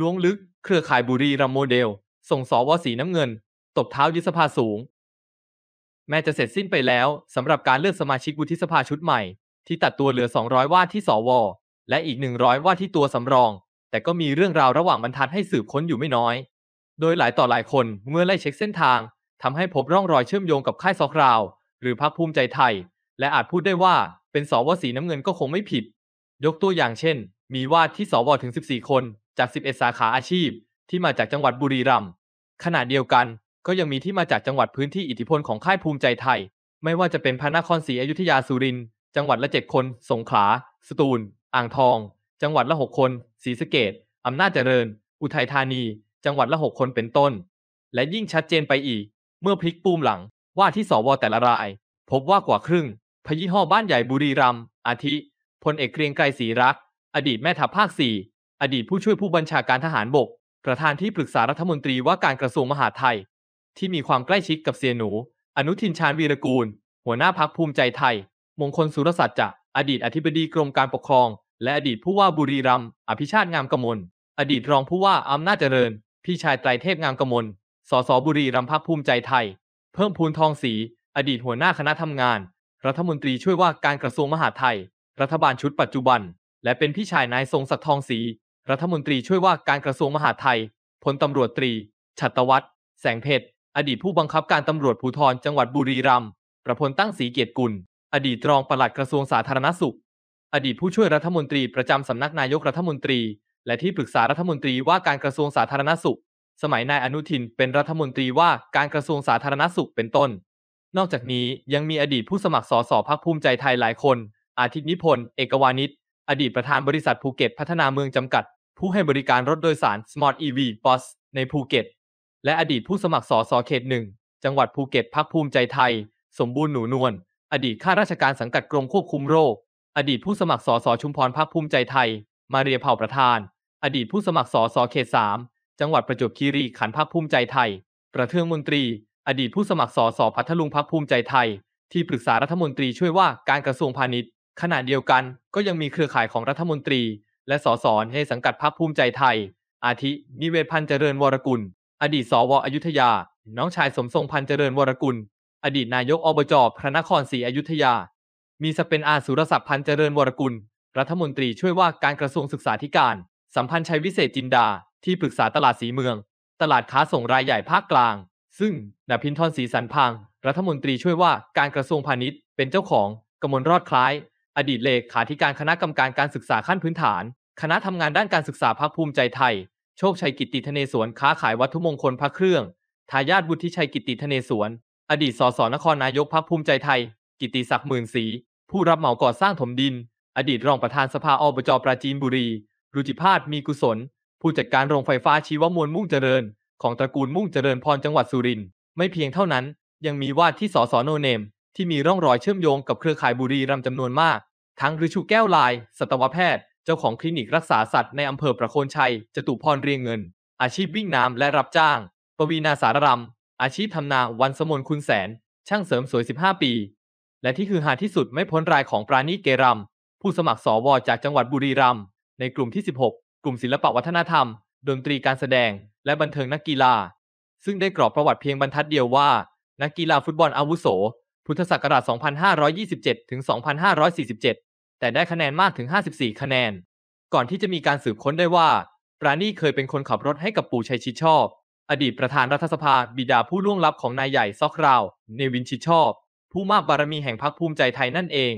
ล้วงลึกเครือข่ายบุรีรัมโมเดล ส่งสวสีน้ำเงิน ตบเท้ายุสภาสูง แม้จะเสร็จสิ้นไปแล้วสำหรับการเลือกสมาชิกวุฒิสภาชุดใหม่ที่ตัดตัวเหลือ 200ว่าที่สวและอีก 100ว่าที่ตัวสำรอง แต่ก็มีเรื่องราวระหว่างบรรทัดให้สืบค้นอยู่ไม่น้อย โดยหลายต่อหลายคนเมื่อไล่เช็คเส้นทางทำให้พบร่องรอยเชื่อมโยงกับค่ายซอคราว หรือพรรคภูมิใจไทย และอาจพูดได้ว่าเป็นสวสีน้ำเงินก็คงไม่ผิด ยกตัวอย่างเช่นมีว่าที่สวถึง14คนจาก 11 สาขาอาชีพ ที่มาจากจังหวัดบุรีรัมย์ ขณะเดียวกันก็ยังมีที่มาจากจังหวัดพื้นที่อิทธิพลของค่ายภูมิใจไทย ไม่ว่าจะเป็นพระนครศรีอยุธยาสุรินทร์จังหวัดละเจ็ดคน สงขลาสตูล อ่างทอง จังหวัดละหกคนศรีสะเกดอำนาจเจริญ อุทัยธานี จังหวัดละหกคนเป็นต้น และยิ่งชัดเจนไปอีก เมื่อพลิกปูมหลังว่าที่สวแต่ละราย พบว่ากว่าครึ่งพยิ่ห้อบ้านใหญ่บุรีรัมย์อาทิพลเอกเกรียงไกรศรีรักอดีตแม่ทัพภาคสี่อดีตผู้ช่วยผู้บัญชาการทหารบก ประธานที่ปรึกษารัฐมนตรีว่าการกระทรวงมหาดไทย ที่มีความใกล้ชิดกับเสียหนู อนุทินชาญวีรกูล หัวหน้าพักภูมิใจไทย มงคลสุรศักดิ์จะ อดีตอธิบดีกรมการปกครอง และอดีตผู้ว่าบุรีรัมย์ อภิชาติงามกมล อดีตรองผู้ว่าอำนาจเจริญ พี่ชายไตรเทพงามกมลสสบุรีรัมย์พักภูมิใจไทย เพิ่มพูนทองศรีอดีตหัวหน้าคณะทำงาน รัฐมนตรีช่วยว่าการกระทรวงมหาดไทย รัฐบาลชุดปัจจุบัน และเป็นพี่ชายนายทรงศักดิ์ทองศรีรัฐมนตรีช่วยว่าการกระทรวงมหาดไทยพลตำรวจตรีฉัตวัฒน์แสงเพชร อดีตผู้บังคับการตำรวจภูธรจังหวัดบุรีรัมย์ ประพลตั้งศรีเกียรติกุล อดีตรองปลัดกระทรวงสาธารณสุข อดีตผู้ช่วยรัฐมนตรีประจำสำนักนายกรัฐมนตรี และที่ปรึกษารัฐมนตรีว่าการกระทรวงสาธารณสุข สมัยนายอนุทินเป็นรัฐมนตรีว่าการกระทรวงสาธารณสุข เป็นต้น นอกจากนี้ยังมีอดีตผู้สมัครสสพักภูมิใจไทยหลายคน อาทิตย์นิพนธ์เอกวานิชอดีตประธานบริษัท ภูเก็ตพัฒนาเมืองจำกัดผู้ให้บริการรถโดยสาร Smart EV Bus ในภูเก็ต และอดีตผู้สมัครสอสอเขตหนึ่งจังหวัดภูเก็ตพักภูมิใจไทย สมบูรณ์หนูนวลอดีตข้าราชการสังกัดกรมควบคุมโรค อดีตผู้สมัครสอสอชุมพรพักภูมิใจไทย มาเรียเผ่าประธาน อดีตผู้สมัครสอสอเขตสามจังหวัดประจวบคีรีขันพักภูมิใจไทย ประเทืองมนตรี อดีตผู้สมัครสอสอพัทลุงพักภูมิใจไทย ที่ปรึกษารัฐมนตรีช่วยว่าการกระทรวงพาณิชย์ขณะเดียวกันก็ยังมีเครือข่ายของรัฐมนตรีและสสในสังกัดพรรคภูมิใจไทย อาทินิเวศพันธ์เจริญวรกุล อดีตสวอยุธยา น้องชายสมทรงพันธ์เจริญวรกุล อดีตนายกอบจพระนครศรีอยุธยา มีสเปนอาสุรศักดิ์พันธ์เจริญวรกุล รัฐมนตรีช่วยว่าการกระทรวงศึกษาธิการ สัมพันธ์ชัยวิเศษจินดา ที่ปรึกษาตลาดสีเมือง ตลาดค้าส่งรายใหญ่ภาคกลาง ซึ่งนพินทรศรีสันพัง รัฐมนตรีช่วยว่าการกระทรวงพาณิชย์ เป็นเจ้าของกมลรอดคล้ายอดีตเลขาธิการคณะกรรมการการศึกษาขั้นพื้นฐาน คณะทำงานด้านการศึกษาพักภูมิใจไทย โชคชัยกิติธเนศวรค้าขายวัตถุมงคลพระเครื่อง ทายาทวุฒิชัยกิติธเนศวร อดีตสสนครนายกพักภูมิใจไทย กิติศักดิ์หมื่นศรีผู้รับเหมาก่อสร้างถมดิน อดีตรองประธานสภาอบจปราจีนบุรี รุจิพาศมีกุศล ผู้จัดการโรงไฟฟ้าชีวมวลมุ่งเจริญ ของตระกูลมุ่งเจริญพรจังหวัดสุรินทร์ ไม่เพียงเท่านั้น ยังมีวาดที่สสโนเนม ที่มีร่องรอยเชื่อมโยงกับเครือข่ายบุรีรัมย์จำนวนมากทั้งฤชูแก้วลาย สัตวแพทย์ เจ้าของคลินิกรักษาสัตว์ในอำเภอประโคนชัยจตุพรเรียงเงิน อาชีพวิ่งน้ำและรับจ้างปวีนาสารรำอาชีพทำนาวันสมนคุณแสน ช่างเสริมสวย 15 ปี และที่คือหาที่สุดไม่พ้นรายของปราณีเกรัม ผู้สมัครสวจากจังหวัดบุรีรัมย์ในกลุ่มที่ 16 กลุ่มศิลปวัฒนธรรม ดนตรีการแสดง และบันเทิงนักกีฬาซึ่งได้กรอบประวัติเพียงบรรทัดเดียวว่า นักกีฬาฟุตบอลอาวุโส พุทธศักราช2527ถึง2547แต่ได้คะแนนมากถึง 54 คะแนน ก่อนที่จะมีการสืบค้นได้ว่า ปราณีเคยเป็นคนขับรถให้กับปู่ชัยชิดชอบ อดีตประธานรัฐสภา บิดาผู้ล่วงลับของนายใหญ่ซอกราว เนวินชิดชอบ ผู้มากบารมีแห่งพรรคภูมิใจไทยนั่นเอง